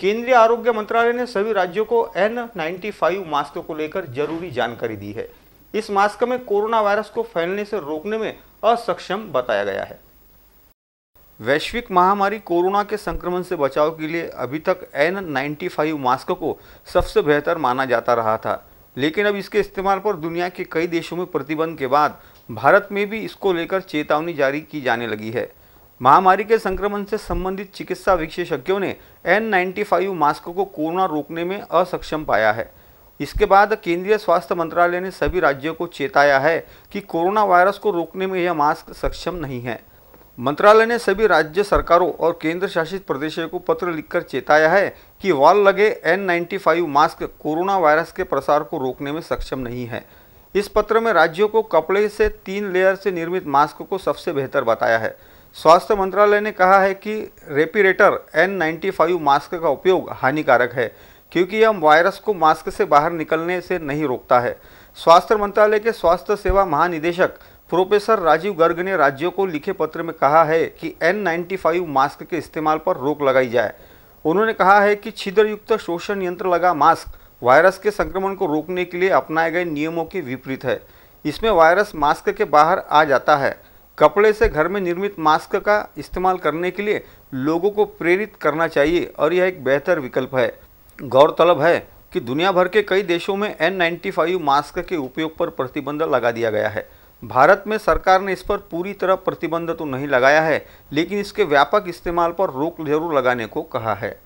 केंद्रीय आरोग्य मंत्रालय ने सभी राज्यों को एन 95 मास्क को लेकर जरूरी जानकारी दी है इस मास्क में कोरोना वायरस को फैलने से रोकने में असक्षम बताया गया है वैश्विक महामारी कोरोना के संक्रमण से बचाव के लिए अभी तक एन 95 मास्क को सबसे बेहतर माना जाता रहा था लेकिन अब इसके इस्तेमाल पर दुनिया के कई देशों में प्रतिबंध के बाद भारत में भी इसको लेकर चेतावनी जारी की जाने लगी है महामारी के संक्रमण से संबंधित चिकित्सा विशेषज्ञों ने N95 मास्क को कोरोना रोकने में असक्षम पाया है इसके बाद केंद्रीय स्वास्थ्य मंत्रालय ने सभी राज्यों को चेताया है कि कोरोना वायरस को रोकने में यह मास्क सक्षम नहीं है मंत्रालय ने सभी राज्य सरकारों और केंद्र शासित प्रदेशों को पत्र लिखकर चेताया है कि वॉल लगे N95 मास्क कोरोना वायरस के प्रसार को रोकने में सक्षम नहीं है इस पत्र में राज्यों को कपड़े से तीन लेयर से निर्मित मास्क को सबसे बेहतर बताया है स्वास्थ्य मंत्रालय ने कहा है कि रेपिरेटर एन नाइन्टी मास्क का उपयोग हानिकारक है क्योंकि यह वायरस को मास्क से बाहर निकलने से नहीं रोकता है स्वास्थ्य मंत्रालय के स्वास्थ्य सेवा महानिदेशक प्रोफेसर राजीव गर्ग ने राज्यों को लिखे पत्र में कहा है कि एन नाइन्टी मास्क के इस्तेमाल पर रोक लगाई जाए उन्होंने कहा है कि छिद्रयुक्त शोषण यंत्र लगा मास्क वायरस के संक्रमण को रोकने के लिए अपनाए गए नियमों के विपरीत है इसमें वायरस मास्क के बाहर आ जाता है कपड़े से घर में निर्मित मास्क का इस्तेमाल करने के लिए लोगों को प्रेरित करना चाहिए और यह एक बेहतर विकल्प है गौरतलब है कि दुनिया भर के कई देशों में एन मास्क के उपयोग पर प्रतिबंध लगा दिया गया है भारत में सरकार ने इस पर पूरी तरह प्रतिबंध तो नहीं लगाया है लेकिन इसके व्यापक इस्तेमाल पर रोक जरूर लगाने को कहा है